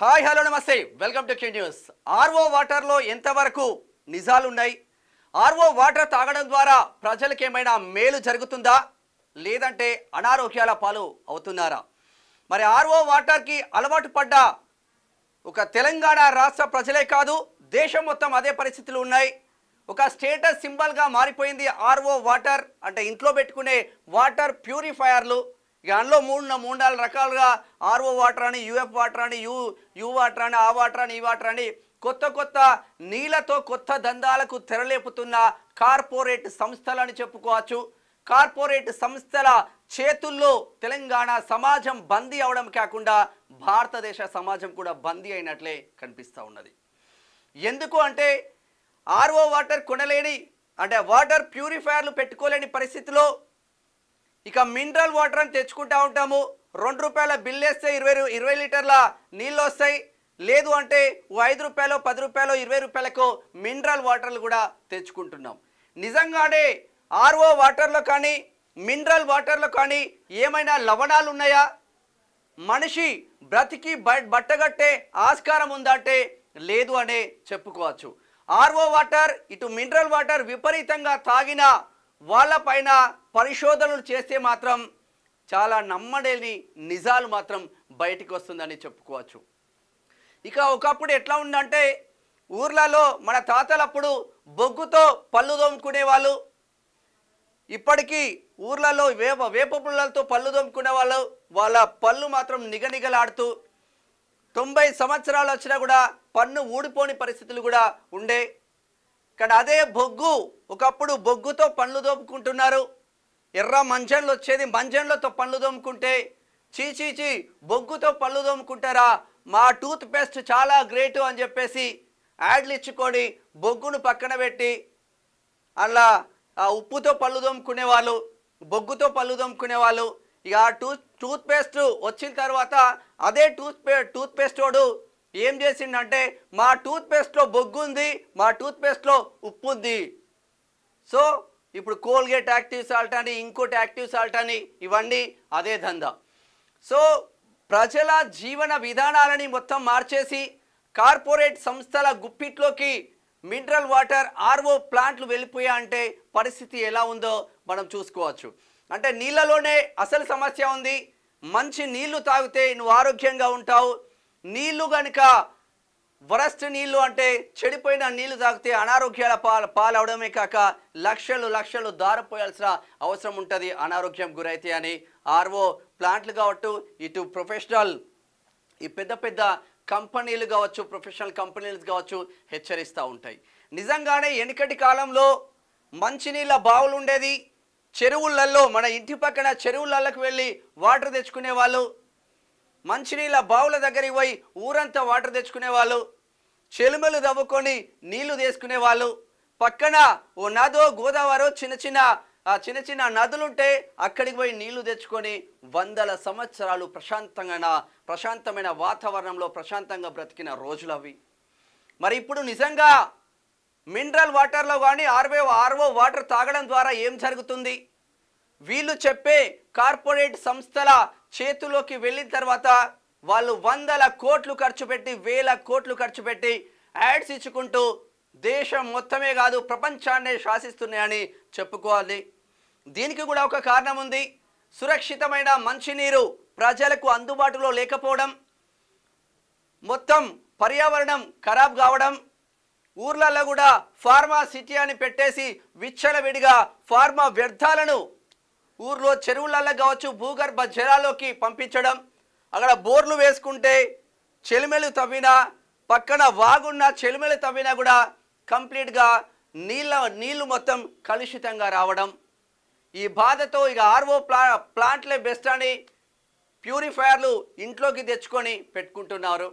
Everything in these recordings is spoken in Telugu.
hi hello namaste welcome to Q news RO వాటర్లో ఎంతవరకు నిజాలున్నాయి ఆర్ఓ వాటర్ తాగడం ద్వారా ప్రజలకు ఏమైనా మేలు జరుగుతుందా లేదంటే అనారోగ్యాల పాలు అవుతున్నారా మరి ఆర్ఓ వాటర్కి అలవాటు పడ్డ ఒక తెలంగాణ రాష్ట్ర ప్రజలే కాదు దేశం మొత్తం అదే పరిస్థితులు ఉన్నాయి ఒక స్టేటస్ సింబల్గా మారిపోయింది ఆర్ఓ వాటర్ అంటే ఇంట్లో పెట్టుకునే వాటర్ ప్యూరిఫైయర్లు ఇక అందులో మూడు మూడు నాలుగు రకాలుగా ఆర్ఓ వాటర్ అని యూఎఫ్ వాటర్ అని యూ యూ వాటర్ అని ఆ వాటర్ అని ఈ వాటర్ అని కొత్త కొత్త నీళ్లతో కొత్త దందాలకు తెరలేపుతున్న కార్పొరేట్ సంస్థలని చెప్పుకోవచ్చు కార్పొరేట్ సంస్థల చేతుల్లో తెలంగాణ సమాజం బందీ అవడం కాకుండా భారతదేశ సమాజం కూడా బందీ అయినట్లే కనిపిస్తూ ఉన్నది ఎందుకు అంటే ఆర్ఓ వాటర్ కొనలేని అంటే వాటర్ ప్యూరిఫైయర్లు పెట్టుకోలేని పరిస్థితిలో ఇక మినరల్ వాటర్ అని తెచ్చుకుంటా ఉంటాము రెండు రూపాయల బిల్ వేస్తే ఇరవై ఇరవై లీటర్ల నీళ్ళు వస్తాయి లేదు అంటే ఐదు రూపాయలు పది రూపాయలు ఇరవై రూపాయలకు మినరల్ వాటర్లు కూడా తెచ్చుకుంటున్నాం నిజంగానే ఆర్ఓ వాటర్లో కానీ మినరల్ వాటర్లో కానీ ఏమైనా లవణాలు ఉన్నాయా మనిషి బ్రతికి బట్టగట్టే ఆస్కారం ఉందంటే లేదు అనే చెప్పుకోవచ్చు ఆర్ఓ వాటర్ ఇటు మినరల్ వాటర్ విపరీతంగా తాగిన వాళ్ళపైన పరిశోధనలు చేస్తే మాత్రం చాలా నమ్మలేని నిజాలు మాత్రం బయటికి వస్తుందని చెప్పుకోవచ్చు ఇక ఒకప్పుడు ఎట్లా ఉందంటే ఊర్లలో మన తాతలప్పుడు బొగ్గుతో పళ్ళు తోముకునే వాళ్ళు ఇప్పటికీ ఊర్లలో వేప వేప పుల్లలతో పళ్ళు తోముకునే వాళ్ళు వాళ్ళ పళ్ళు మాత్రం నిగనిగలాడుతూ తొంభై సంవత్సరాలు వచ్చినా కూడా పన్ను ఊడిపోని పరిస్థితులు కూడా ఉండే ఇక్కడ అదే బొగ్గు ఒకప్పుడు బొగ్గుతో పండ్లు దోముకుంటున్నారు ఎర్ర మంచండ్లు వచ్చేది మంచండ్లతో పండ్లు దోముకుంటే చీచీచి బొగ్గుతో పళ్ళు దోముకుంటారా మా టూత్ పేస్ట్ చాలా గ్రేటు అని చెప్పేసి యాడ్లు ఇచ్చుకొని బొగ్గును పక్కన పెట్టి అలా ఉప్పుతో పళ్ళు వాళ్ళు బొగ్గుతో పళ్ళు దోముకునే వాళ్ళు ఇక ఆ టూత్ టూత్ పేస్ట్ వచ్చిన తర్వాత అదే టూత్ పే టూత్ పేస్ట్ వాడు ఏం చేసిండంటే మా టూత్పేస్ట్లో బొగ్గు ఉంది మా టూత్పేస్ట్లో ఉప్పు ఉంది సో ఇప్పుడు కోల్గేట్ యాక్టివ్ సాల్ట్ అని ఇంకోటి యాక్టివ్ సాల్ట్ అని ఇవన్నీ అదే దందా సో ప్రజల జీవన విధానాలని మొత్తం మార్చేసి కార్పొరేట్ సంస్థల గుప్పిట్లోకి మినరల్ వాటర్ ఆర్ఓ ప్లాంట్లు వెళ్ళిపోయా అంటే పరిస్థితి ఎలా ఉందో మనం చూసుకోవచ్చు అంటే నీళ్ళలోనే అసలు సమస్య ఉంది మంచి నీళ్లు తాగితే నువ్వు ఆరోగ్యంగా ఉంటావు నీళ్లు గనుక వరస్ట్ నీళ్లు అంటే చెడిపోయిన నీళ్లు తాగితే అనారోగ్యాల పాల పాలవడమే కాక లక్షలు లక్షలు దారిపోయాల్సిన అవసరం ఉంటుంది అనారోగ్యం గురైతే అని ఆర్ఓ ప్లాంట్లు కావచ్చు ఇటు ప్రొఫెషనల్ ఈ పెద్ద పెద్ద కంపెనీలు కావచ్చు ప్రొఫెషనల్ కంపెనీలు కావచ్చు హెచ్చరిస్తూ ఉంటాయి నిజంగానే వెనుకటి కాలంలో మంచినీళ్ళ బావులు ఉండేది చెరువులలో మన ఇంటి పక్కన చెరువులలోకి వెళ్ళి వాటర్ తెచ్చుకునే వాళ్ళు మంచినీళ్ళ బావుల దగ్గరికి పోయి ఊరంతా వాటర్ తెచ్చుకునే వాళ్ళు చెలుమలు దవ్వుకొని నీళ్లు తీసుకునే వాళ్ళు పక్కన ఓ నదో గోదావరో చిన్న చిన్న చిన్న చిన్న నదులుంటే అక్కడికి పోయి నీళ్లు తెచ్చుకొని వందల సంవత్సరాలు ప్రశాంతంగా ప్రశాంతమైన వాతావరణంలో ప్రశాంతంగా బ్రతికిన రోజులు అవి మరి ఇప్పుడు నిజంగా మినరల్ వాటర్లో కానీ ఆర్వో ఆర్వో వాటర్ తాగడం ద్వారా ఏం జరుగుతుంది వీళ్ళు చెప్పే కార్పొరేట్ సంస్థల చేతిలోకి వెళ్ళిన తర్వాత వాళ్ళు వందల కోట్లు ఖర్చు పెట్టి వేల కోట్లు ఖర్చు పెట్టి యాడ్స్ ఇచ్చుకుంటూ దేశం మొత్తమే కాదు ప్రపంచాన్నే శాసిస్తున్నాయని చెప్పుకోవాలి దీనికి కూడా ఒక కారణం ఉంది సురక్షితమైన మంచినీరు ప్రజలకు అందుబాటులో లేకపోవడం మొత్తం పర్యావరణం ఖరాబ్ కావడం ఊర్లలో కూడా ఫార్మా సిటీ అని పెట్టేసి విచ్చలవిడిగా ఫార్మా వ్యర్థాలను ఊర్లో చెరువులలో కావచ్చు భూగర్భ జలాలోకి పంపించడం అక్కడ బోర్లు వేసుకుంటే చెలిమెలు తవ్వినా పక్కన వాగున్న చెలిమెలు తవ్వినా కూడా కంప్లీట్గా నీళ్ళ నీళ్లు మొత్తం కలుషితంగా రావడం ఈ బాధతో ఇక ఆర్ఓ ప్లా ప్లాంట్లే బెస్ట్ అని ప్యూరిఫైయర్లు ఇంట్లోకి తెచ్చుకొని పెట్టుకుంటున్నారు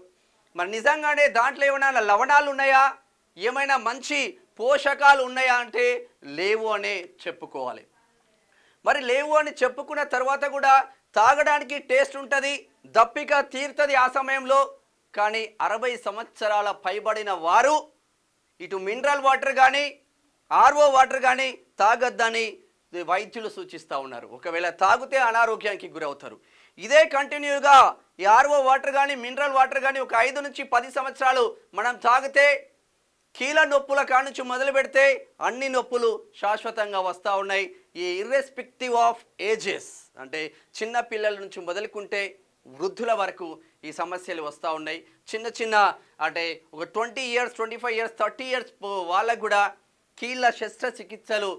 మరి నిజంగానే దాంట్లో ఏమైనా లవణాలు ఉన్నాయా ఏమైనా మంచి పోషకాలు ఉన్నాయా అంటే లేవు అనే చెప్పుకోవాలి మరి లేవు అని చెప్పుకున్న తర్వాత కూడా తాగడానికి టేస్ట్ ఉంటుంది దప్పిక తీరుతుంది ఆ సమయంలో కానీ అరవై సంవత్సరాల పైబడిన వారు ఇటు మినరల్ వాటర్ కానీ ఆర్ఓ వాటర్ కానీ తాగద్దని వైద్యులు సూచిస్తూ ఉన్నారు ఒకవేళ తాగితే అనారోగ్యానికి గురవుతారు ఇదే కంటిన్యూగా ఈ ఆర్ఓ వాటర్ కానీ మినరల్ వాటర్ కానీ ఒక ఐదు నుంచి పది సంవత్సరాలు మనం తాగితే కీళ్ళ నొప్పుల కానుంచి మొదలు పెడితే అన్ని నొప్పులు శాశ్వతంగా వస్తూ ఉన్నాయి ఈ ఇర్రెస్పెక్టివ్ ఆఫ్ ఏజెస్ అంటే చిన్న పిల్లల నుంచి మొదలుకుంటే వృద్ధుల వరకు ఈ సమస్యలు వస్తూ ఉన్నాయి చిన్న చిన్న అంటే ఒక twenty years twenty five years thirty years వాళ్ళకు కూడా కీళ్ళ శస్త్రచికిత్సలు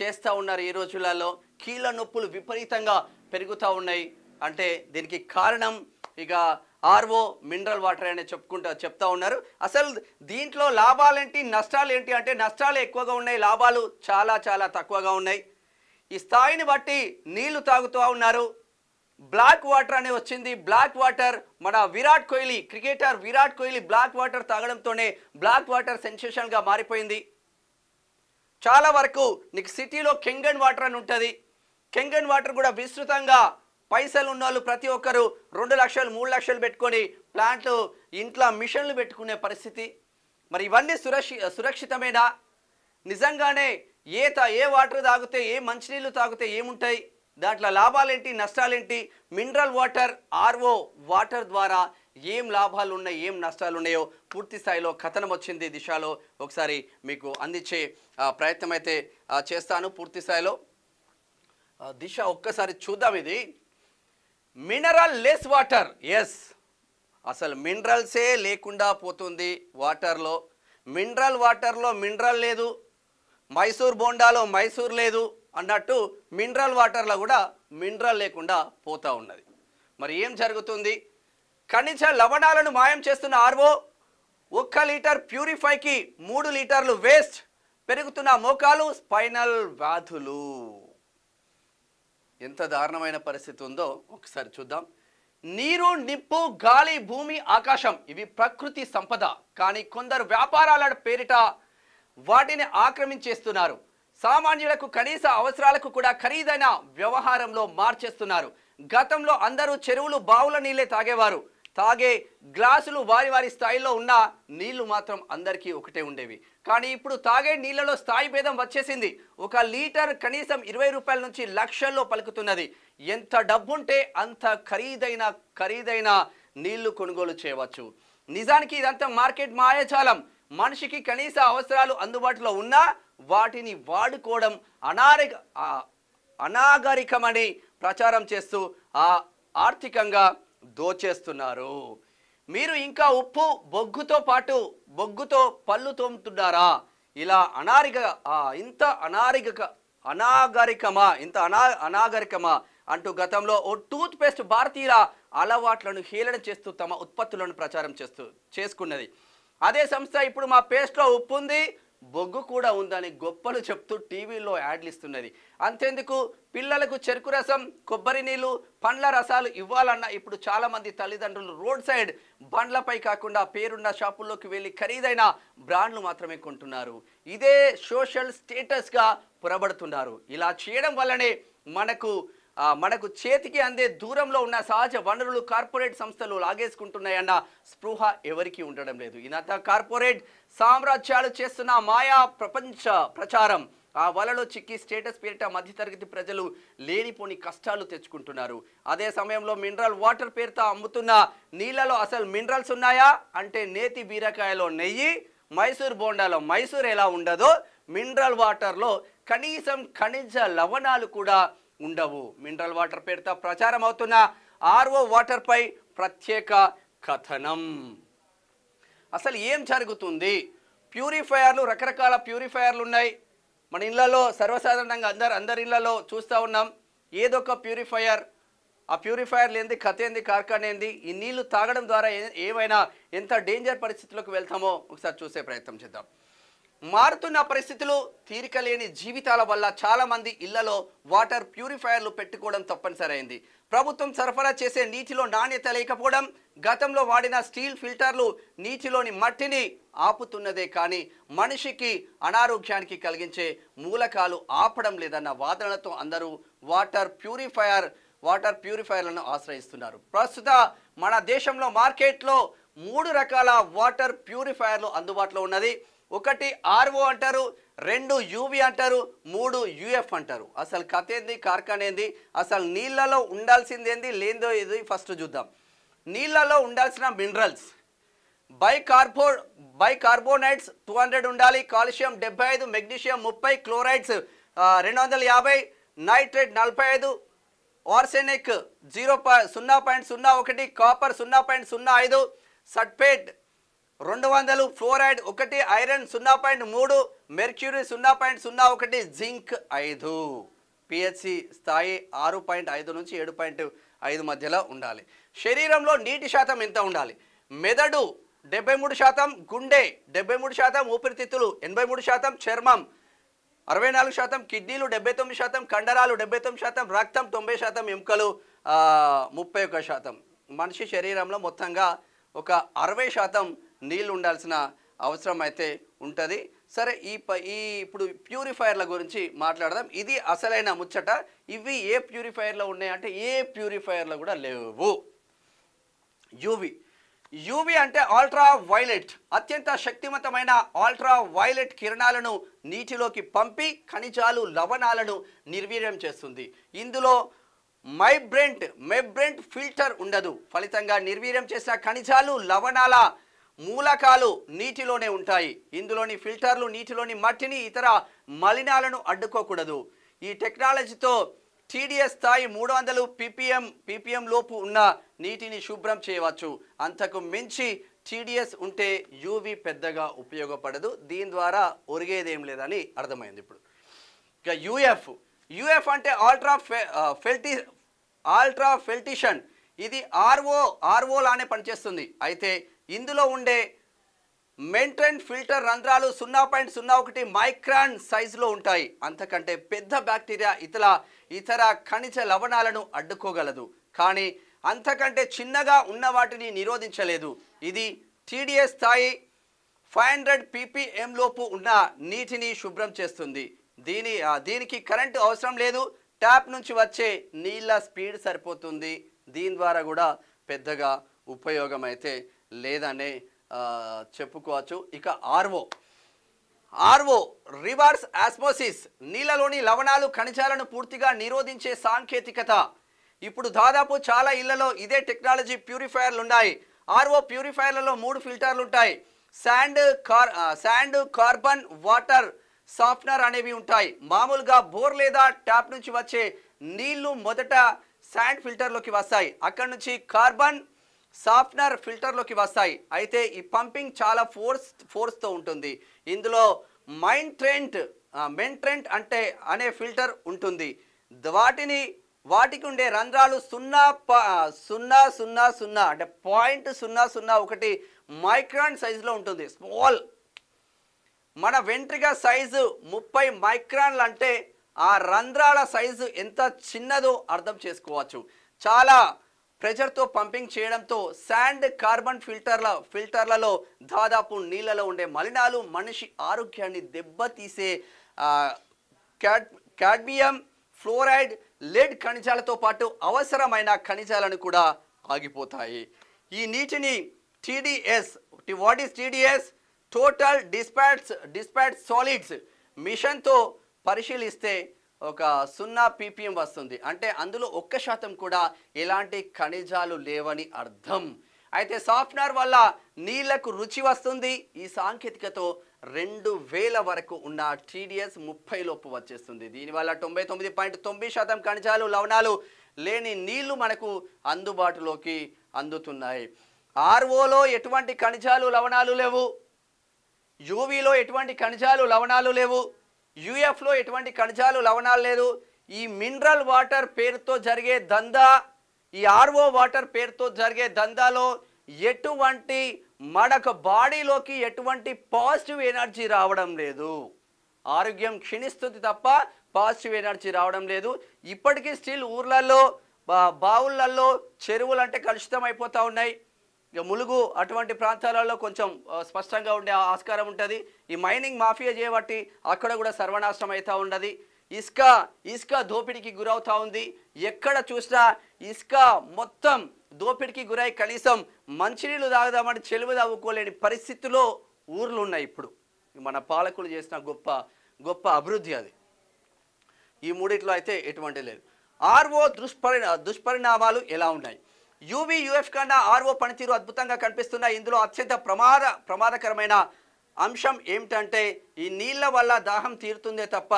చేస్తూ ఉన్నారు ఈ రోజులలో కీళ్ళ నొప్పులు విపరీతంగా పెరుగుతూ ఉన్నాయి అంటే దీనికి కారణం ఇక ఆర్ఓ మినరల్ వాటర్ అనే చెప్పుకుంటా చెప్తా ఉన్నారు అసలు దీంట్లో లాభాలేంటి నష్టాలు ఏంటి అంటే నష్టాలు ఎక్కువగా ఉన్నాయి లాభాలు చాలా చాలా తక్కువగా ఉన్నాయి ఈ స్థాయిని బట్టి నీళ్లు తాగుతూ ఉన్నారు బ్లాక్ వాటర్ అనే వచ్చింది బ్లాక్ వాటర్ మన Virat Kohli cricketer Virat Kohli black water తాగడంతోనే బ్లాక్ వాటర్ సెన్సేషన్గా మారిపోయింది చాలా వరకు నీకు సిటీలో కెంగన్ వాటర్ అని ఉంటుంది కెంగన్ వాటర్ కూడా విస్తృతంగా పైసలు వాళ్ళు ప్రతి ఒక్కరు రెండు లక్షలు మూడు లక్షలు పెట్టుకొని ప్లాంట్లు ఇంట్లో మిషన్లు పెట్టుకునే పరిస్థితి మరి ఇవన్నీ సురక్షి సురక్షితమేనా నిజంగానే ఏ తా ఏ వాటర్ తాగితే ఏ మంచినీళ్ళు తాగితే ఏముంటాయి దాంట్లో లాభాలేంటి నష్టాలేంటి మినరల్ వాటర్ ఆర్ఓ వాటర్ ద్వారా ఏం లాభాలు ఉన్నాయి ఏం నష్టాలు ఉన్నాయో పూర్తి స్థాయిలో కథనం వచ్చింది దిశలో ఒకసారి మీకు అందించే ప్రయత్నం అయితే చేస్తాను పూర్తి స్థాయిలో దిశ ఒక్కసారి చూద్దాం ఇది మినరల్ లెస్ వాటర్ ఎస్ అసలు మినరల్సే లేకుండా పోతుంది వాటర్లో మినరల్ వాటర్లో మినరల్ లేదు మైసూర్ బోండాలో మైసూర్ లేదు అన్నట్టు మినరల్ వాటర్లో కూడా మినరల్ లేకుండా పోతూ ఉన్నది మరి ఏం జరుగుతుంది ఖనిజ లవణాలను మాయం చేస్తున్న ఆర్వో ఒక్క లీటర్ ప్యూరిఫైకి మూడు లీటర్లు వేస్ట్ పెరుగుతున్న మోకాలు స్పైనల్ వ్యాధులు ఎంత దారుణమైన పరిస్థితి ఉందో ఒకసారి చూద్దాం నీరు నిప్పు గాలి భూమి ఆకాశం ఇవి ప్రకృతి సంపద కానీ కొందరు వ్యాపారాల పేరిట వాటిని ఆక్రమించేస్తున్నారు సామాన్యులకు కనీస అవసరాలకు కూడా ఖరీదైన వ్యవహారంలో మార్చేస్తున్నారు గతంలో అందరూ చెరువులు బావుల నీళ్ళే తాగేవారు తాగే గ్లాసులు వారి వారి స్థాయిలో ఉన్న నీళ్లు మాత్రం అందరికీ ఒకటే ఉండేవి కానీ ఇప్పుడు తాగే నీళ్లలో స్థాయి భేదం వచ్చేసింది ఒక లీటర్ కనీసం ఇరవై రూపాయల నుంచి లక్షల్లో పలుకుతున్నది ఎంత డబ్బుంటే అంత ఖరీదైన ఖరీదైన నీళ్లు కొనుగోలు చేయవచ్చు నిజానికి ఇదంతా మార్కెట్ మాయాజాలం మనిషికి కనీస అవసరాలు అందుబాటులో ఉన్నా వాటిని వాడుకోవడం అనారిక అనాగరికమని ప్రచారం చేస్తూ ఆర్థికంగా దోచేస్తున్నారు మీరు ఇంకా ఉప్పు బొగ్గుతో పాటు బొగ్గుతో పళ్ళు తోముతున్నారా ఇలా అనారిక ఇంత అనారిక అనాగరికమా ఇంత అనా అనాగరికమా అంటూ గతంలో ఓ టూత్ పేస్ట్ భారతీయుల అలవాట్లను హీలన చేస్తూ తమ ఉత్పత్తులను ప్రచారం చేస్తూ చేసుకున్నది అదే సంస్థ ఇప్పుడు మా పేస్ట్లో ఉప్పు ఉంది బొగ్గు కూడా ఉందని గొప్పలు చెప్తూ టీవీలో యాడ్లు ఇస్తున్నది అంతేందుకు పిల్లలకు చెరుకు రసం కొబ్బరి నీళ్ళు పండ్ల రసాలు ఇవ్వాలన్న ఇప్పుడు చాలామంది తల్లిదండ్రులు రోడ్ సైడ్ బండ్లపై కాకుండా పేరున్న షాపుల్లోకి వెళ్ళి ఖరీదైన బ్రాండ్లు మాత్రమే కొంటున్నారు ఇదే సోషల్ స్టేటస్గా పొరబడుతున్నారు ఇలా చేయడం వల్లనే మనకు మనకు చేతికి అందే దూరంలో ఉన్న సహజ వనరులు కార్పొరేట్ సంస్థలు లాగేసుకుంటున్నాయన్న స్పృహ ఎవరికీ ఉండడం లేదు ఇదంతా కార్పొరేట్ సామ్రాజ్యాలు చేస్తున్న మాయా ప్రపంచ ప్రచారం ఆ వలలో చిక్కి స్టేటస్ పేరిట మధ్యతరగతి ప్రజలు లేనిపోని కష్టాలు తెచ్చుకుంటున్నారు అదే సమయంలో మినరల్ వాటర్ పేరుతో అమ్ముతున్న నీళ్ళలో అసలు మినరల్స్ ఉన్నాయా అంటే నేతి బీరకాయలో నెయ్యి మైసూర్ బోండాలో మైసూర్ ఎలా ఉండదో మినరల్ వాటర్లో కనీసం ఖనిజ లవణాలు కూడా ఉండవు మినరల్ వాటర్ పేరుతో ప్రచారం అవుతున్న ఆర్ఓ వాటర్పై ప్రత్యేక కథనం అసలు ఏం జరుగుతుంది ప్యూరిఫైయర్లు రకరకాల ప్యూరిఫైయర్లు ఉన్నాయి మన ఇళ్లలో సర్వసాధారణంగా అందరు అందరి ఇళ్లలో చూస్తూ ఉన్నాం ఏదో ఒక ప్యూరిఫైయర్ ఆ ప్యూరిఫైయర్ ఏంది కథ ఏంది కార్ఖాన ఏంది ఈ నీళ్లు తాగడం ద్వారా ఏమైనా ఎంత డేంజర్ పరిస్థితులకు వెళ్తామో ఒకసారి చూసే ప్రయత్నం చేద్దాం మారుతున్న పరిస్థితులు తీరిక లేని జీవితాల వల్ల చాలామంది ఇళ్లలో వాటర్ ప్యూరిఫైయర్లు పెట్టుకోవడం తప్పనిసరైంది ప్రభుత్వం సరఫరా చేసే నీటిలో నాణ్యత లేకపోవడం గతంలో వాడిన స్టీల్ ఫిల్టర్లు నీటిలోని మట్టిని ఆపుతున్నదే కానీ మనిషికి అనారోగ్యానికి కలిగించే మూలకాలు ఆపడం లేదన్న వాదనలతో అందరూ వాటర్ ప్యూరిఫైయర్ వాటర్ ప్యూరిఫైయర్లను ఆశ్రయిస్తున్నారు ప్రస్తుత మన దేశంలో మార్కెట్లో మూడు రకాల వాటర్ ప్యూరిఫైయర్లు అందుబాటులో ఉన్నది ఒకటి ఆర్ఓ అంటారు రెండు యూవి అంటారు మూడు యూఎఫ్ అంటారు అసలు కథ ఏంది కార్ఖాన ఏంది అసలు నీళ్ళలో ఉండాల్సింది ఏంది లేదో ఏది ఫస్ట్ చూద్దాం నీళ్ళలో ఉండాల్సిన minerals bi carbo bicarbonates two hundred ఉండాలి కాల్షియం డెబ్బై ఐదు మెగ్నీషియం ముప్పై క్లోరైడ్స్ రెండు వందల యాభై నైట్రేట్ నలభై ఐదు ఆర్సెనిక్ జీరో పా సున్నా పాయింట్ సున్నా ఒకటి కాపర్ సున్నా పాయింట్ సున్నా ఐదు సట్పేట్ రెండు వందలు ఫ్లోరైడ్ ఒకటి ఐరన్ సున్నా పాయింట్ మూడు మెర్క్యూరీ సున్నా పాయింట్ సున్నా ఒకటి జింక్ ఐదు పిహెచ్సి స్థాయి ఆరు పాయింట్ ఐదు నుంచి ఏడు పాయింట్ ఐదు మధ్యలో ఉండాలి శరీరంలో నీటి శాతం ఎంత ఉండాలి మెదడు డెబ్బై మూడు శాతం గుండె డెబ్బై మూడు శాతం ఊపిరితిత్తులు ఎనభై మూడు శాతం చర్మం అరవై నాలుగు శాతం కిడ్నీలు డెబ్బై తొమ్మిది శాతం కండరాలు డెబ్బై తొమ్మిది శాతం రక్తం తొంభై శాతం ఎముకలు ముప్పై శాతం మనిషి శరీరంలో మొత్తంగా ఒక అరవై శాతం నీళ్ళు ఉండాల్సిన అవసరం అయితే ఉంటుంది సరే ఈ ఈ ఇప్పుడు ప్యూరిఫైర్ల గురించి మాట్లాడదాం ఇది అసలైన ముచ్చట ఇవి ఏ ప్యూరిఫైర్లో ఉన్నాయంటే ఏ ప్యూరిఫైర్లో కూడా లేవు యూవి యూవి అంటే ఆల్ట్రా వైలెట్ అత్యంత శక్తివంతమైన ఆల్ట్రా వైలెట్ కిరణాలను నీటిలోకి పంపి ఖనిజాలు లవణాలను నిర్వీర్యం చేస్తుంది ఇందులో మైబ్రెంట్ మైబ్రెంట్ ఫిల్టర్ ఉండదు ఫలితంగా నిర్వీర్యం చేసిన ఖనిజాలు లవణాల మూలకాలు నీటిలోనే ఉంటాయి ఇందులోని ఫిల్టర్లు నీటిలోని మట్టిని ఇతర మలినాలను అడ్డుకోకూడదు ఈ టెక్నాలజీతో టీడీఎస్ స్థాయి మూడు వందలు పీపీఎం పీపీఎం లోపు ఉన్న నీటిని శుభ్రం చేయవచ్చు అంతకు మించి టీడీఎస్ ఉంటే యూవి పెద్దగా ఉపయోగపడదు దీని ద్వారా ఒరిగేదేం లేదని అర్థమైంది ఇప్పుడు ఇక యూఎఫ్ యూఎఫ్ అంటే ఆల్ట్రా ఫెల్టి ఆల్ట్రా ఫెల్టిషన్ ఇది ఆర్ఓ ఆర్ఓ లానే పనిచేస్తుంది అయితే ఇందులో ఉండే మెంట్రన్ ఫిల్టర్ రంధ్రాలు సున్నా పాయింట్ సున్నా ఒకటి మైక్రాన్ సైజులో ఉంటాయి అంతకంటే పెద్ద బ్యాక్టీరియా ఇతర ఇతర ఖనిజ లవణాలను అడ్డుకోగలదు కానీ అంతకంటే చిన్నగా ఉన్న వాటిని నిరోధించలేదు ఇది టీడీఎస్ స్థాయి ఫైవ్ హండ్రెడ్ పీపీఎం లోపు ఉన్న నీటిని శుభ్రం చేస్తుంది దీని దీనికి కరెంటు అవసరం లేదు ట్యాప్ నుంచి వచ్చే నీళ్ళ స్పీడ్ సరిపోతుంది దీని ద్వారా కూడా పెద్దగా ఉపయోగం అయితే లేదనే చెప్పుకోవచ్చు ఇక ఆర్వో ఆర్వో రివర్స్ ఆస్మోసిస్ నీళ్ళలోని లవణాలు ఖనిజాలను పూర్తిగా నిరోధించే సాంకేతికత ఇప్పుడు దాదాపు చాలా ఇళ్లలో ఇదే టెక్నాలజీ ప్యూరిఫైయర్లు ఉన్నాయి ఆర్ఓ ప్యూరిఫైయర్లలో మూడు ఫిల్టర్లు ఉంటాయి sand car sand carbon water softener అనేవి ఉంటాయి మామూలుగా బోర్ లేదా ట్యాప్ నుంచి వచ్చే నీళ్లు మొదట శాండ్ ఫిల్టర్లోకి వస్తాయి అక్కడ నుంచి కార్బన్ సాఫ్ట్నర్ ఫిల్టర్లోకి వస్తాయి అయితే ఈ పంపింగ్ చాలా ఫోర్స్ ఫోర్స్తో ఉంటుంది ఇందులో మైండ్ ట్రెంట్ మెంట్రెంట్ అంటే అనే ఫిల్టర్ ఉంటుంది వాటిని వాటికి ఉండే రంధ్రాలు సున్నా సున్నా సున్నా సున్నా అంటే పాయింట్ సున్నా సున్నా ఒకటి మైక్రాన్ సైజులో ఉంటుంది స్మాల్ మన వెంట్రిక సైజు ముప్పై మైక్రాన్లు అంటే ఆ రంధ్రాల సైజు ఎంత చిన్నదో అర్థం చేసుకోవచ్చు చాలా ప్రెజర్తో పంపింగ్ చేయడంతో శాండ్ కార్బన్ ఫిల్టర్ల ఫిల్టర్లలో దాదాపు నీళ్ళలో ఉండే మలినాలు మనిషి ఆరోగ్యాన్ని దెబ్బతీసే క్యాడ్మియం ఫ్లోరైడ్ లెడ్ ఖనిజాలతో పాటు అవసరమైన ఖనిజాలను కూడా ఆగిపోతాయి ఈ నీటిని TDS what is TDS total dissolved dissolved solids మిషన్తో పరిశీలిస్తే ఒక సున్నా పీపీఎం వస్తుంది అంటే అందులో ఒక్క శాతం కూడా ఎలాంటి ఖనిజాలు లేవని అర్థం అయితే సాఫ్ట్వేర్ వల్ల నీళ్లకు రుచి వస్తుంది ఈ సాంకేతికతో రెండు వేల వరకు ఉన్న టీడీఎస్ ముప్పై లోపు వచ్చేస్తుంది దీనివల్ల తొంభై తొమ్మిది పాయింట్ తొమ్మిది శాతం ఖనిజాలు లవణాలు లేని నీళ్లు మనకు అందుబాటులోకి అందుతున్నాయి ఆర్ఓలో ఎటువంటి ఖనిజాలు లవణాలు లేవు యూవీలో ఎటువంటి ఖనిజాలు లవణాలు లేవు యూఎఫ్లో ఎటువంటి ఖనిజాలు లవణాలు లేదు ఈ మినరల్ వాటర్ పేరుతో జరిగే దందా ఈ ఆర్ఓ వాటర్ పేరుతో జరిగే దందాలో ఎటువంటి మనకు బాడీలోకి ఎటువంటి పాజిటివ్ ఎనర్జీ రావడం లేదు ఆరోగ్యం క్షీణిస్తుంది తప్ప పాజిటివ్ ఎనర్జీ రావడం లేదు ఇప్పటికీ స్టిల్ ఊర్లలో బావులలో చెరువులు అంటే కలుషితం అయిపోతూ ఉన్నాయి ఇక ములుగు అటువంటి ప్రాంతాలలో కొంచెం స్పష్టంగా ఉండే ఆస్కారం ఉంటుంది ఈ మైనింగ్ మాఫియా చేయబట్టి అక్కడ కూడా సర్వనాశనం అవుతూ ఉండదు ఇసుక ఇసుక దోపిడీకి గురవుతూ ఉంది ఎక్కడ చూసినా ఇసుక మొత్తం దోపిడికి గురై కనీసం మంచినీళ్ళు తాగుదామని చెలువు తవ్వుకోలేని పరిస్థితిలో ఊర్లు ఉన్నాయి ఇప్పుడు మన పాలకులు చేసిన గొప్ప గొప్ప అభివృద్ధి అది ఈ మూడిట్లో అయితే ఎటువంటి లేదు ఆర్ఓ దుష్పరిణా దుష్పరిణామాలు ఎలా ఉన్నాయి యూవీ యూఎఫ్ కన్నా ఆర్ఓ పనితీరు అద్భుతంగా కనిపిస్తున్న ఇందులో అత్యంత ప్రమాద ప్రమాదకరమైన అంశం ఏమిటంటే ఈ నీళ్ళ వల్ల దాహం తీరుతుందే తప్ప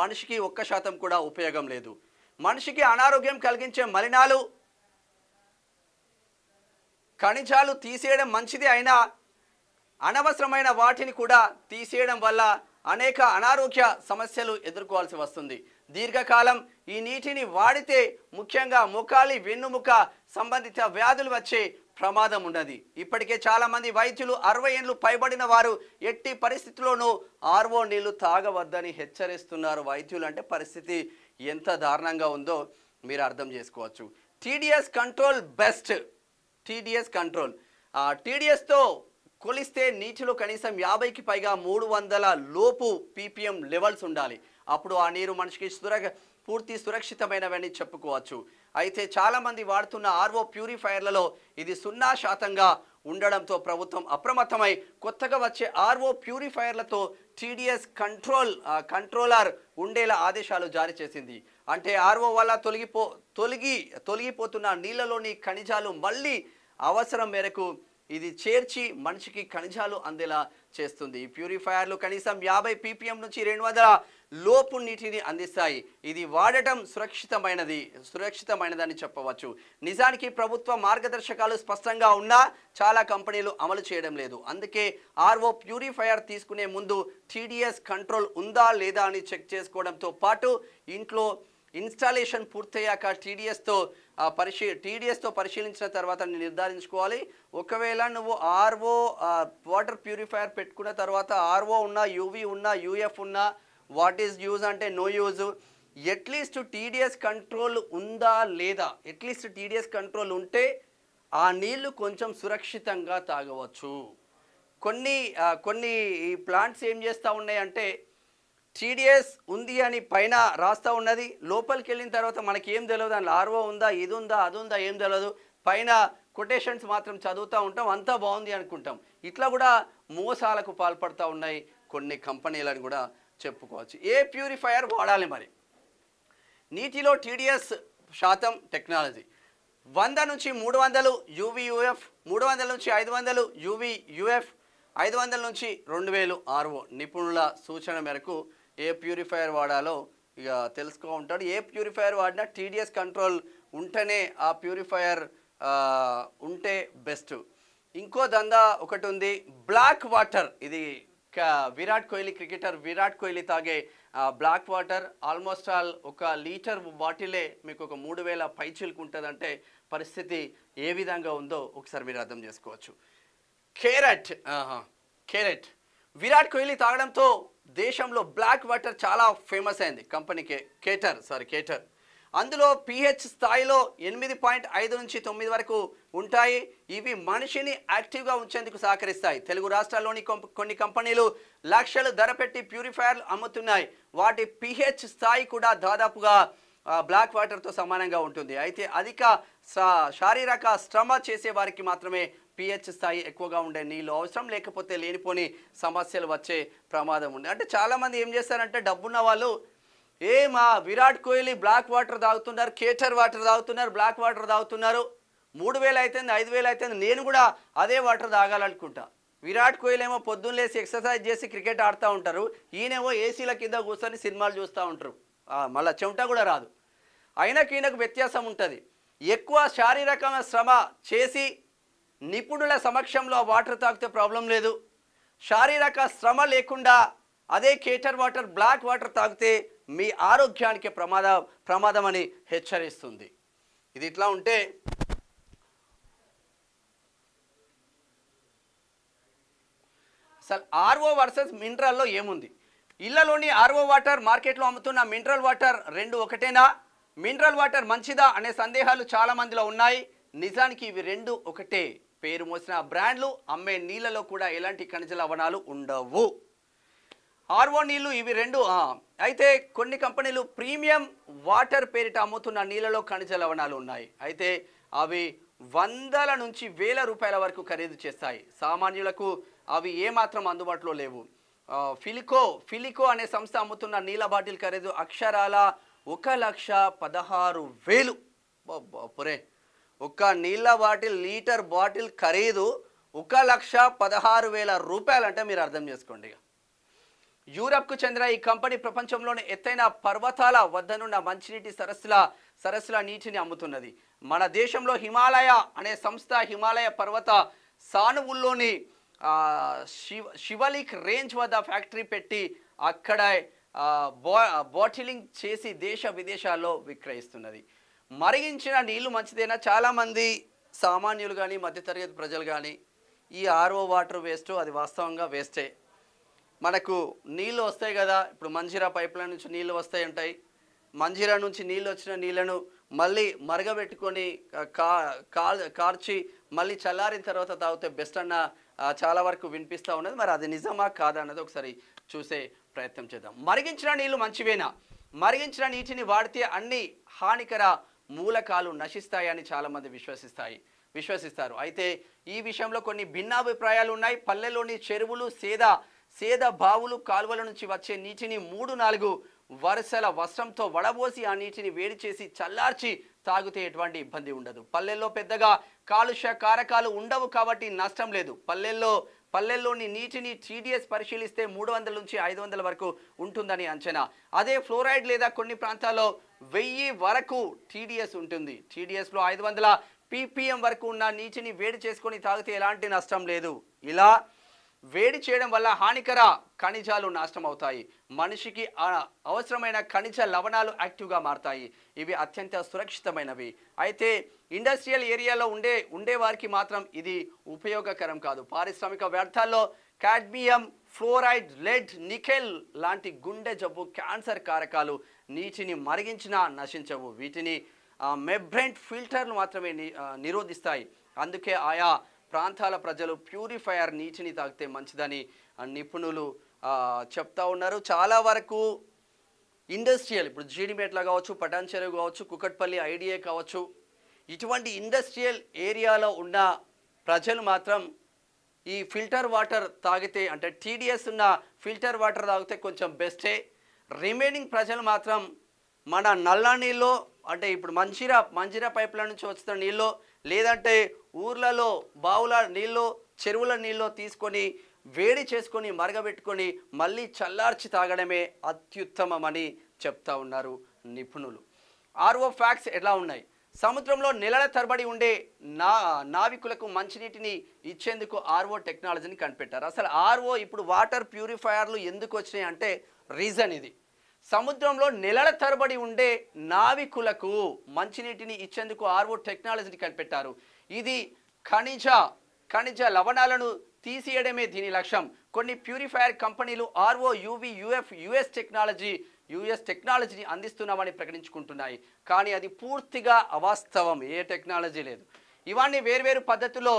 మనిషికి ఒక్క శాతం కూడా ఉపయోగం లేదు మనిషికి అనారోగ్యం కలిగించే మలినాలు ఖనిజాలు తీసేయడం మంచిది అయినా అనవసరమైన వాటిని కూడా తీసేయడం వల్ల అనేక అనారోగ్య సమస్యలు ఎదుర్కోవాల్సి వస్తుంది దీర్ఘకాలం ఈ నీటిని వాడితే ముఖ్యంగా ముఖాలి వెన్నుముక సంబంధిత వ్యాధులు వచ్చే ప్రమాదం ఉన్నది ఇప్పటికే చాలామంది వైద్యులు అరవై ఏళ్ళు పైబడిన వారు ఎట్టి పరిస్థితుల్లోనూ ఆర్వో నీళ్లు తాగవద్దని హెచ్చరిస్తున్నారు వైద్యులు అంటే పరిస్థితి ఎంత దారుణంగా ఉందో మీరు అర్థం చేసుకోవచ్చు TDS control best TDS control టీడీఎస్తో కొలిస్తే నీటిలో కనీసం యాభైకి పైగా మూడు వందల లోపు పీపీఎం లెవెల్స్ ఉండాలి అప్పుడు ఆ నీరు మనిషికి సుర పూర్తి సురక్షితమైనవని చెప్పుకోవచ్చు అయితే చాలామంది వాడుతున్న ఆర్ఓ ప్యూరిఫైయర్లలో ఇది సున్నా శాతంగా ఉండడంతో ప్రభుత్వం అప్రమత్తమై కొత్తగా వచ్చే ఆర్ఓ ప్యూరిఫైయర్లతో టీడీఎస్ కంట్రోల్ కంట్రోలర్ ఉండేలా ఆదేశాలు జారీ చేసింది అంటే ఆర్ఓ వల్ల తొలగిపో తొలగి తొలగిపోతున్న నీళ్ళలోని ఖనిజాలు మళ్ళీ అవసరం మేరకు ఇది చేర్చి మనిషికి ఖనిజాలు అందేలా చేస్తుంది ఈ ప్యూరిఫైయర్లు కనీసం యాభై పీపీఎం నుంచి రెండు వందల లోపు నీటిని అందిస్తాయి ఇది వాడటం సురక్షితమైనది సురక్షితమైనదని చెప్పవచ్చు నిజానికి ప్రభుత్వ మార్గదర్శకాలు స్పష్టంగా ఉన్నా చాలా కంపెనీలు అమలు చేయడం లేదు అందుకే ఆర్ఓ ప్యూరిఫైయర్ తీసుకునే ముందు టీడీఎస్ కంట్రోల్ ఉందా లేదా అని చెక్ చేసుకోవడంతో పాటు ఇంట్లో ఇన్స్టాలేషన్ పూర్తయ్యాక టీడీఎస్తో పరిశీ టీడీఎస్తో పరిశీలించిన తర్వాత నిర్ధారించుకోవాలి ఒకవేళ నువ్వు ఆర్ఓ వాటర్ ప్యూరిఫైయర్ పెట్టుకున్న తర్వాత ఆర్ఓ ఉన్నా యూవీ ఉన్నా యూఎఫ్ ఉన్నా వాట్ ఈజ్ యూజ్ అంటే no use at least TDS control ఉందా లేదా ఎట్లీస్ట్ టీడీఎస్ కంట్రోల్ ఉంటే ఆ నీళ్లు కొంచెం సురక్షితంగా తాగవచ్చు కొన్ని కొన్ని ఈ ప్లాంట్స్ ఏం చేస్తూ ఉన్నాయంటే టీడీఎస్ ఉంది అని పైన రాస్తా ఉన్నది లోపలికి వెళ్ళిన తర్వాత మనకి ఏం తెలియదు దాంట్లో ఆర్వో ఉందా ఇది ఉందా అది ఉందా ఏం తెలియదు పైన కొటేషన్స్ మాత్రం చదువుతూ ఉంటాం అంతా బాగుంది అనుకుంటాం ఇట్లా కూడా మోసాలకు పాల్పడుతూ ఉన్నాయి కొన్ని కంపెనీలను కూడా చెప్పుకోవచ్చు ఏ ప్యూరిఫైయర్ వాడాలి మరి నీటిలో టీడీఎస్ శాతం టెక్నాలజీ వంద నుంచి మూడు వందలు యూవీయూఎఫ్ మూడు వందల నుంచి ఐదు వందలు యూఎఫ్ ఐదు వందల నుంచి రెండు వేలు ఆర్వో నిపుణుల సూచన మేరకు ఏ ప్యూరిఫైయర్ వాడాలో ఇక తెలుసుకో ఉంటాడు ఏ ప్యూరిఫైయర్ వాడినా టీడీఎస్ కంట్రోల్ ఉంటేనే ఆ ప్యూరిఫైయర్ ఉంటే బెస్ట్ ఇంకో దందా ఒకటి ఉంది బ్లాక్ వాటర్ ఇది విరాట్ కోహ్లీ క్రికెటర్ విరాట్ కోహ్లీ తాగే బ్లాక్ వాటర్ ఆల్మోస్ట్ ఆల్ ఒక లీటర్ బాటిలే మీకు ఒక మూడు వేల ఉంటుందంటే పరిస్థితి ఏ విధంగా ఉందో ఒకసారి మీరు అర్థం చేసుకోవచ్చు కేరట్ కేరెట్ విరాట్ కోహ్లీ తాగడంతో దేశంలో బ్లాక్ వాటర్ చాలా ఫేమస్ అయింది కంపెనీ కే కేటర్ సారీ కేటర్ అందులో పిహెచ్ స్థాయిలో ఎనిమిది పాయింట్ ఐదు నుంచి తొమ్మిది వరకు ఉంటాయి ఇవి మనిషిని యాక్టివ్గా ఉంచేందుకు సహకరిస్తాయి తెలుగు రాష్ట్రాల్లోని కొన్ని కంపెనీలు లక్షలు ధర పెట్టి ప్యూరిఫైయర్లు అమ్ముతున్నాయి వాటి పిహెచ్ స్థాయి కూడా దాదాపుగా బ్లాక్ వాటర్తో సమానంగా ఉంటుంది అయితే అధిక శారీరక శ్రమ చేసే వారికి మాత్రమే పిహెచ్ స్థాయి ఎక్కువగా ఉండే నీళ్ళు అవసరం లేకపోతే లేనిపోని సమస్యలు వచ్చే ప్రమాదం ఉంది అంటే చాలామంది ఏం చేస్తారంటే డబ్బున్న వాళ్ళు ఏ మా విరాట్ కోహ్లీ బ్లాక్ వాటర్ తాగుతున్నారు కేటర్ వాటర్ తాగుతున్నారు బ్లాక్ వాటర్ తాగుతున్నారు మూడు వేలు అవుతుంది ఐదు వేలు అవుతుంది నేను కూడా అదే వాటర్ తాగాలనుకుంటా విరాట్ కోహ్లీ ఏమో పొద్దున్న లేసి ఎక్సర్సైజ్ చేసి క్రికెట్ ఆడుతూ ఉంటారు ఈయనేమో ఏసీల కింద కూర్చొని సినిమాలు చూస్తూ ఉంటారు మళ్ళీ చెమట కూడా రాదు అయినా ఈయనకు వ్యత్యాసం ఉంటుంది ఎక్కువ శారీరకమైన శ్రమ చేసి నిపుణుల సమక్షంలో వాటర్ తాగితే ప్రాబ్లం లేదు శారీరక శ్రమ లేకుండా అదే కేటర్ వాటర్ బ్లాక్ వాటర్ తాగితే మీ ఆరోగ్యానికి ప్రమాద ప్రమాదం అని హెచ్చరిస్తుంది ఇది ఇట్లా ఉంటే అసలు ఆర్ఓ వర్సెస్ మినరల్లో ఏముంది ఇళ్లలోని ఆర్ఓ వాటర్ మార్కెట్లో అమ్ముతున్న మినరల్ వాటర్ రెండు ఒకటేనా మినరల్ వాటర్ మంచిదా అనే సందేహాలు చాలామందిలో ఉన్నాయి నిజానికి ఇవి రెండు ఒకటే పేరు మోసిన బ్రాండ్లు అమ్మే నీళ్ళలో కూడా ఎలాంటి ఖనిజ లవణాలు ఉండవు ఆర్ఓ నీళ్లు ఇవి రెండు అయితే కొన్ని కంపెనీలు ప్రీమియం వాటర్ పేరిట అమ్ముతున్న నీళ్ళలో ఖనిజ లవణాలు ఉన్నాయి అయితే అవి వందల నుంచి వేల రూపాయల వరకు ఖరీదు చేస్తాయి సామాన్యులకు అవి ఏమాత్రం అందుబాటులో లేవు ఫిలికో ఫిలికో అనే సంస్థ అమ్ముతున్న నీళ్ళ బాటిల్ ఖరీదు అక్షరాల ఒక లక్ష పదహారు వేలు పురే ఒక్క నీళ్ళ బాటిల్ లీటర్ బాటిల్ ఖరీదు ఒక లక్ష పదహారు వేల రూపాయలు అంటే మీరు అర్థం చేసుకోండి యూరప్కు చెందిన ఈ కంపెనీ ప్రపంచంలోని ఎత్తైన పర్వతాల వద్దనున్న మంచినీటి సరస్సుల సరస్సుల నీటిని అమ్ముతున్నది మన దేశంలో హిమాలయ అనే సంస్థ హిమాలయ పర్వత సానువుల్లోని శివ శివలిక్ రేంజ్ వద్ద ఫ్యాక్టరీ పెట్టి అక్కడ బాటిలింగ్ చేసి దేశ విదేశాల్లో విక్రయిస్తున్నది మరిగించిన నీళ్లు మంచిదేనా చాలామంది సామాన్యులు కానీ మధ్యతరగతి ప్రజలు కానీ ఈ ఆర్ఓ వాటర్ వేస్ట్ అది వాస్తవంగా వేస్టే మనకు నీళ్ళు వస్తాయి కదా ఇప్పుడు మంజీరా పైప్లైన్ నుంచి నీళ్ళు వస్తాయి ఉంటాయి మంజీరా నుంచి నీళ్ళు వచ్చిన నీళ్లను మళ్ళీ మరగబెట్టుకొని కా కార్చి మళ్ళీ చల్లారిన తర్వాత తాగితే బెస్ట్ అన్న చాలా వరకు వినిపిస్తూ ఉన్నది మరి అది నిజమా కాదా అన్నది ఒకసారి చూసే ప్రయత్నం చేద్దాం మరిగించిన నీళ్ళు మంచివేనా మరిగించిన నీటిని వాడితే అన్ని హానికర మూలకాలు నశిస్తాయని చాలామంది విశ్వసిస్తాయి విశ్వసిస్తారు అయితే ఈ విషయంలో కొన్ని భిన్నాభిప్రాయాలు ఉన్నాయి పల్లెలోని చెరువులు సేద సేద బావులు కాలువల నుంచి వచ్చే నీటిని మూడు నాలుగు వరుసల వస్త్రంతో వడబోసి ఆ నీటిని వేడి చేసి చల్లార్చి తాగితే ఎటువంటి ఇబ్బంది ఉండదు పల్లెల్లో పెద్దగా కాలుష్య కారకాలు ఉండవు కాబట్టి నష్టం లేదు పల్లెల్లో పల్లెల్లోని నీటిని టీడీఎస్ పరిశీలిస్తే మూడు వందల నుంచి ఐదు వందల వరకు ఉంటుందని అంచనా అదే ఫ్లోరైడ్ లేదా కొన్ని ప్రాంతాల్లో వెయ్యి వరకు టీడీఎస్ ఉంటుంది టీడీఎస్లో ఐదు వందల పీపీఎం వరకు ఉన్న నీటిని వేడి చేసుకొని తాగితే ఎలాంటి నష్టం లేదు ఇలా వేడి చేయడం వల్ల హానికర ఖనిజాలు నాశనం అవుతాయి మనిషికి అవసరమైన ఖనిజ లవణాలు యాక్టివ్గా మారుతాయి ఇవి అత్యంత సురక్షితమైనవి అయితే ఇండస్ట్రియల్ ఏరియాలో ఉండే ఉండే వారికి మాత్రం ఇది ఉపయోగకరం కాదు పారిశ్రామిక వ్యర్థాల్లో కాడ్మియం ఫ్లోరైడ్ లెడ్ నికెల్ లాంటి గుండె జబ్బు క్యాన్సర్ కారకాలు నీటిని మరిగించినా నశించవు వీటిని మెబ్రెంట్ ఫిల్టర్లు మాత్రమే నిరోధిస్తాయి అందుకే ఆయా ప్రాంతాల ప్రజలు ప్యూరిఫైయర్ నీటిని తాగితే మంచిదని నిపుణులు చెప్తా ఉన్నారు చాలా వరకు ఇండస్ట్రియల్ ఇప్పుడు జీడిమేట్లో కావచ్చు పటాన్చెరు కావచ్చు కుకట్పల్లి ఐడిఏ కావచ్చు ఇటువంటి ఇండస్ట్రియల్ ఏరియాలో ఉన్న ప్రజలు మాత్రం ఈ ఫిల్టర్ వాటర్ తాగితే అంటే టీడీఎస్ ఉన్న ఫిల్టర్ వాటర్ తాగితే కొంచెం బెస్టే రిమైనింగ్ ప్రజలు మాత్రం మన నల్ల నీళ్ళు అంటే ఇప్పుడు మంచిరా మంచిరా పైపుల నుంచి వస్తున్న నీళ్ళు లేదంటే ఊర్లలో బావుల నీళ్ళు చెరువుల నీళ్ళు తీసుకొని వేడి చేసుకొని మరగబెట్టుకొని మళ్ళీ చల్లార్చి తాగడమే అత్యుత్తమమని చెప్తా ఉన్నారు నిపుణులు ఆర్ఓ ఫ్యాక్ట్స్ ఎలా ఉన్నాయి సముద్రంలో నెలల తరబడి ఉండే నా నావికులకు మంచినీటిని ఇచ్చేందుకు ఆర్ఓ టెక్నాలజీని కనిపెట్టారు అసలు ఆర్ఓ ఇప్పుడు వాటర్ ప్యూరిఫైయర్లు ఎందుకు వచ్చినాయి అంటే రీజన్ ఇది సముద్రంలో నెలల తరబడి ఉండే నావికులకు మంచినీటిని ఇచ్చేందుకు ఆర్వో టెక్నాలజీని కనిపెట్టారు ఇది ఖనిజ ఖనిజ లవణాలను తీసేయడమే దీని లక్ష్యం కొన్ని ప్యూరిఫైయర్ కంపెనీలు RO UV UF US technology US టెక్నాలజీని అందిస్తున్నామని ప్రకటించుకుంటున్నాయి కానీ అది పూర్తిగా అవాస్తవం ఏ టెక్నాలజీ లేదు ఇవన్నీ వేర్వేరు పద్ధతిలో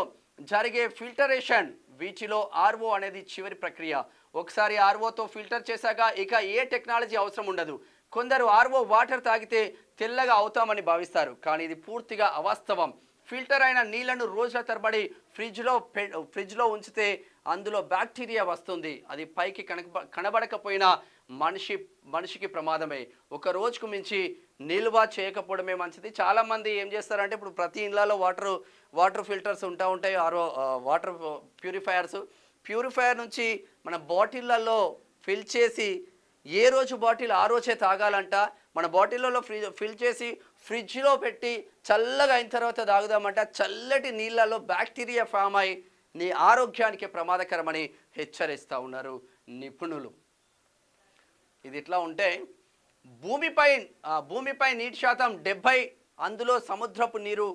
జరిగే ఫిల్టరేషన్ వీటిలో ఆర్ఓ అనేది చివరి ప్రక్రియ ఒకసారి ఆర్ఓతో ఫిల్టర్ చేశాక ఇక ఏ టెక్నాలజీ అవసరం ఉండదు కొందరు ఆర్ఓ వాటర్ తాగితే తెల్లగా అవుతామని భావిస్తారు కానీ ఇది పూర్తిగా అవాస్తవం ఫిల్టర్ అయిన నీళ్లను రోజుల తరబడి ఫ్రిడ్జ్లో ఫ్రిడ్జ్లో ఉంచితే అందులో బ్యాక్టీరియా వస్తుంది అది పైకి కనబడకపోయినా మనిషి మనిషికి ప్రమాదమే ఒక రోజుకు మించి నిల్వ చేయకపోవడమే మంచిది చాలామంది ఏం చేస్తారంటే ఇప్పుడు ప్రతి ఇండ్లలో వాటర్ వాటర్ ఫిల్టర్స్ ఉంటా ఉంటాయి ఆరో వాటర్ ప్యూరిఫైయర్స్ ప్యూరిఫైయర్ నుంచి మన బాటిళ్ళల్లో ఫిల్ చేసి ఏ రోజు బాటిల్ ఆ రోజే తాగాలంట మన బాటిళ్లలో ఫ్రిడ్జ్ ఫిల్ చేసి ఫ్రిడ్జ్లో పెట్టి చల్లగా అయిన తర్వాత తాగుదామంట చల్లటి నీళ్ళలో బ్యాక్టీరియా ఫామ్ అయి నీ ఆరోగ్యానికి ప్రమాదకరమని హెచ్చరిస్తూ ఉన్నారు నిపుణులు ఇది ఇట్లా ఉంటే భూమిపై భూమిపై నీటి శాతం డెబ్భై అందులో సముద్రపు నీరు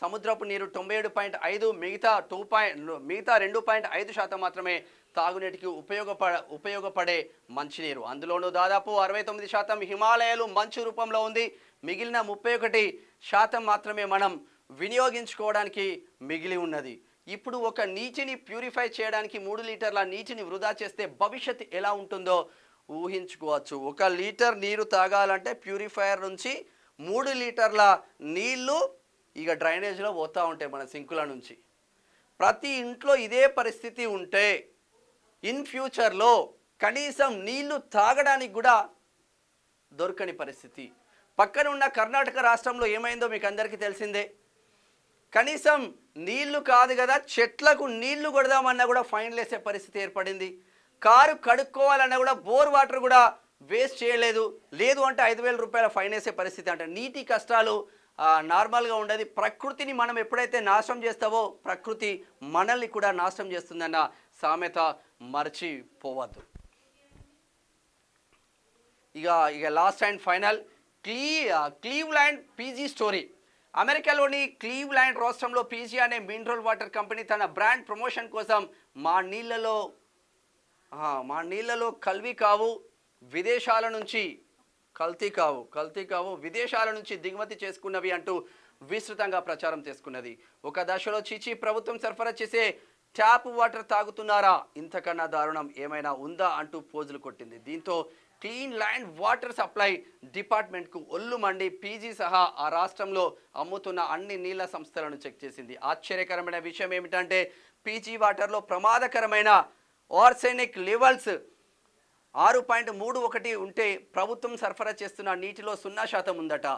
సముద్రపు నీరు తొంభై ఏడు పాయింట్ ఐదు మిగతా టూ పాయింట్ మిగతా రెండు పాయింట్ ఐదు శాతం మాత్రమే తాగునీటికి ఉపయోగపడ ఉపయోగపడే మంచినీరు అందులోనూ దాదాపు అరవై తొమ్మిది శాతం హిమాలయాలు మంచు రూపంలో ఉంది మిగిలిన ముప్పై ఒకటి శాతం మాత్రమే మనం వినియోగించుకోవడానికి మిగిలి ఉన్నది ఇప్పుడు ఒక నీటిని ప్యూరిఫై చేయడానికి మూడు లీటర్ల నీటిని వృధా చేస్తే భవిష్యత్ ఎలా ఉంటుందో ఊహించుకోవచ్చు ఒక లీటర్ నీరు తాగాలంటే ప్యూరిఫైయర్ నుంచి మూడు లీటర్ల నీళ్లు ఇక డ్రైనేజ్లో పోతూ ఉంటాయి మన సింకుల నుంచి ప్రతి ఇంట్లో ఇదే పరిస్థితి ఉంటే ఇన్ ఫ్యూచర్లో కనీసం నీళ్లు తాగడానికి కూడా దొరకని పరిస్థితి పక్కన ఉన్న కర్ణాటక రాష్ట్రంలో ఏమైందో మీకు అందరికీ తెలిసిందే కనీసం నీళ్లు కాదు కదా చెట్లకు నీళ్లు కొడదామన్నా కూడా ఫైన్లు వేసే పరిస్థితి ఏర్పడింది కారు కడుక్కోవాలన్నా కూడా బోర్ వాటర్ కూడా వేస్ట్ చేయలేదు లేదు అంటే ఐదు వేల రూపాయల ఫైన్ వేసే పరిస్థితి అంటే నీటి కష్టాలు నార్మల్గా ఉండేది ప్రకృతిని మనం ఎప్పుడైతే నాశనం చేస్తావో ప్రకృతి మనల్ని కూడా నాశనం చేస్తుందన్న సామెత మర్చిపోవద్దు ఇక ఇక లాస్ట్ అండ్ ఫైనల్ క్లీ క్లీవ్లాండ్ పీజీ స్టోరీ అమెరికాలోని క్లీవ్లాండ్ రాష్ట్రంలో పీజీ అనే మినరల్ వాటర్ కంపెనీ తన బ్రాండ్ ప్రమోషన్ కోసం మా నీళ్ళలో మా నీళ్ళలో కల్వి కావు విదేశాల నుంచి కల్తీ కావు కల్తీ కావు విదేశాల నుంచి దిగుమతి చేసుకున్నవి అంటూ విస్తృతంగా ప్రచారం చేసుకున్నది ఒక దశలో చీచి ప్రభుత్వం సరఫరా చేసే ట్యాప్ వాటర్ తాగుతున్నారా ఇంతకన్నా దారుణం ఏమైనా ఉందా అంటూ పోజులు కొట్టింది దీంతో క్లీన్ ల్యాండ్ వాటర్ సప్లై డిపార్ట్మెంట్కు ఒళ్ళు మండి పీజీ సహా ఆ రాష్ట్రంలో అమ్ముతున్న అన్ని నీళ్ల సంస్థలను చెక్ చేసింది ఆశ్చర్యకరమైన విషయం ఏమిటంటే పీజీ వాటర్లో ప్రమాదకరమైన ఆర్సెనిక్ లెవెల్స్ ఆరు పాయింట్ మూడు ఒకటి ఉంటే ప్రభుత్వం సరఫరా చేస్తున్న నీటిలో సున్నా శాతం ఉందట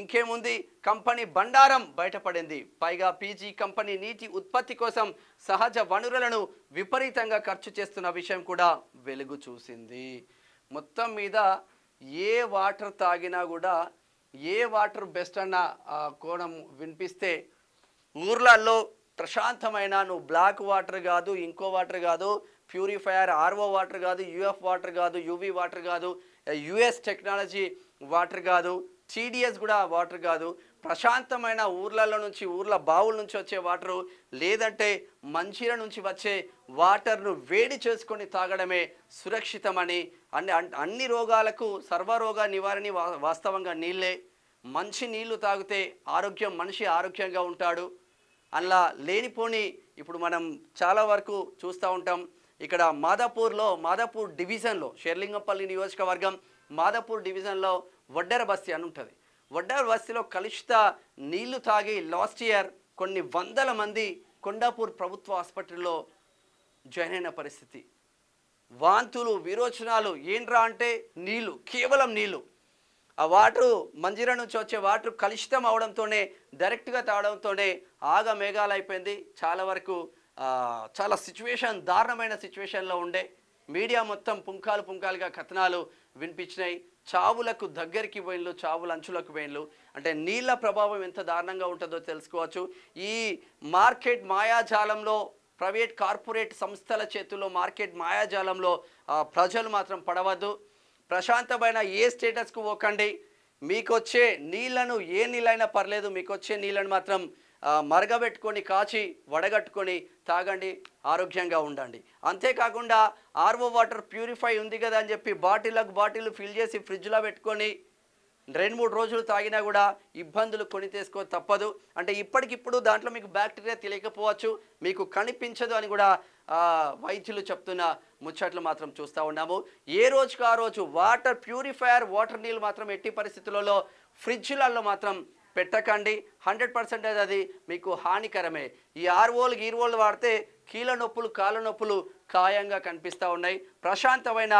ఇంకేముంది కంపెనీ బండారం బయటపడింది పైగా పీజీ కంపెనీ నీటి ఉత్పత్తి కోసం సహజ వనరులను విపరీతంగా ఖర్చు చేస్తున్న విషయం కూడా వెలుగు చూసింది మొత్తం మీద ఏ వాటర్ తాగినా కూడా ఏ వాటర్ బెస్ట్ అన్న కోణం వినిపిస్తే ఊర్లల్లో ప్రశాంతమైన నువ్వు బ్లాక్ వాటర్ కాదు ఇంకో వాటర్ కాదు ప్యూరిఫైయర్ ఆర్ఓ వాటర్ కాదు యూఎఫ్ వాటర్ కాదు యూవి వాటర్ కాదు యుఎస్ టెక్నాలజీ వాటర్ కాదు టీడీఎస్ కూడా వాటర్ కాదు ప్రశాంతమైన ఊర్లలో నుంచి ఊర్ల బావుల నుంచి వచ్చే వాటరు లేదంటే మంచిల నుంచి వచ్చే వాటర్ను వేడి చేసుకొని తాగడమే సురక్షితమని అన్ని అన్ని రోగాలకు సర్వరోగ నివారణ వాస్తవంగా నీళ్ళే మంచి నీళ్లు తాగితే ఆరోగ్యం మనిషి ఆరోగ్యంగా ఉంటాడు అలా లేనిపోని ఇప్పుడు మనం చాలా వరకు చూస్తూ ఉంటాం ఇక్కడ మాదాపూర్లో మాదాపూర్ డివిజన్లో షేర్లింగంపల్లి నియోజకవర్గం మాదాపూర్ డివిజన్లో వడ్డెర బస్తీ అని ఉంటుంది వడ్డెర బస్తీలో కలుషిత నీళ్లు తాగి లాస్ట్ ఇయర్ కొన్ని వందల మంది కొండాపూర్ ప్రభుత్వ ఆసుపత్రిలో జాయిన్ అయిన పరిస్థితి వాంతులు విరోచనాలు ఏంట్రా అంటే నీళ్లు కేవలం నీళ్లు ఆ వాటర్ మంజీరా నుంచి వచ్చే వాటర్ కలుషితం అవడంతోనే డైరెక్ట్గా తాగడంతోనే మేఘాలు అయిపోయింది చాలా వరకు చాలా సిచ్యువేషన్ దారుణమైన సిచ్యువేషన్లో ఉండే మీడియా మొత్తం పుంకాలు పుంకాలుగా కథనాలు వినిపించినాయి చావులకు దగ్గరికి పోయినలు చావుల అంచులకు పోయినలు అంటే నీళ్ళ ప్రభావం ఎంత దారుణంగా ఉంటుందో తెలుసుకోవచ్చు ఈ మార్కెట్ మాయాజాలంలో ప్రైవేట్ కార్పొరేట్ సంస్థల చేతుల్లో మార్కెట్ మాయాజాలంలో ప్రజలు మాత్రం పడవద్దు ప్రశాంతమైన ఏ స్టేటస్కు పోకండి మీకొచ్చే నీళ్లను ఏ నీళ్ళైనా పర్లేదు మీకొచ్చే నీళ్ళను మాత్రం మరగబెట్టుకొని కాచి వడగట్టుకొని తాగండి ఆరోగ్యంగా ఉండండి అంతేకాకుండా ఆర్ఓ వాటర్ ప్యూరిఫై ఉంది కదా అని చెప్పి బాటిల్లకు బాటిల్ ఫిల్ చేసి ఫ్రిడ్జ్లో పెట్టుకొని రెండు మూడు రోజులు తాగినా కూడా ఇబ్బందులు కొని తీసుకో తప్పదు అంటే ఇప్పటికిప్పుడు దాంట్లో మీకు బ్యాక్టీరియా తెలియకపోవచ్చు మీకు కనిపించదు అని కూడా వైద్యులు చెప్తున్న ముచ్చట్లు మాత్రం చూస్తూ ఉన్నాము ఏ రోజుకు ఆ రోజు వాటర్ ప్యూరిఫైయర్ వాటర్ నీళ్ళు మాత్రం ఎట్టి పరిస్థితులలో ఫ్రిడ్జ్లలో మాత్రం పెట్టకండి హండ్రెడ్ పర్సెంటేజ్ అది మీకు హానికరమే ఈ ఆర్వోలు గీర్వోలు వాడితే కీళ్ళ నొప్పులు కాళ్ళ నొప్పులు ఖాయంగా కనిపిస్తూ ఉన్నాయి ప్రశాంతమైన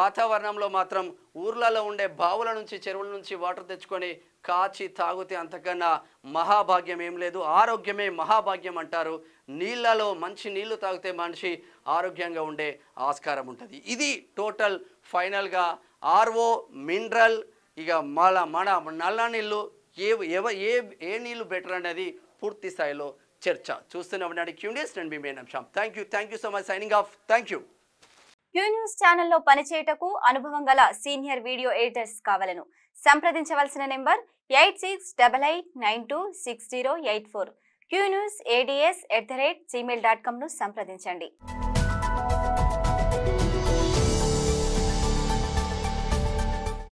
వాతావరణంలో మాత్రం ఊర్లలో ఉండే బావుల నుంచి చెరువుల నుంచి వాటర్ తెచ్చుకొని కాచి తాగితే అంతకన్నా మహాభాగ్యం ఏం లేదు ఆరోగ్యమే మహాభాగ్యం అంటారు నీళ్ళలో మంచి నీళ్లు తాగితే మనిషి ఆరోగ్యంగా ఉండే ఆస్కారం ఉంటుంది ఇది టోటల్ ఫైనల్గా ఆర్ఓ మినరల్ ఇక మళ్ళా మన నల్ల నీళ్ళు ఏ ఎవ ఏ ఏ నీళ్ళు బెటర్ అనేది పూర్తి స్థాయిలో చర్చ చూస్తూనే ఉన్నాడు క్యూనియస్ నేను మీ మేనం నిమిషం thank you thank you so much signing off thank you Q news ఛానల్లో పనిచేయటకు అనుభవం గల సీనియర్ వీడియో ఎడిటర్స్ కావాలను సంప్రదించవలసిన number eight six double eight nine two six zero eight four Q news ads at the rate Gmail dot కామ్ను సంప్రదించండి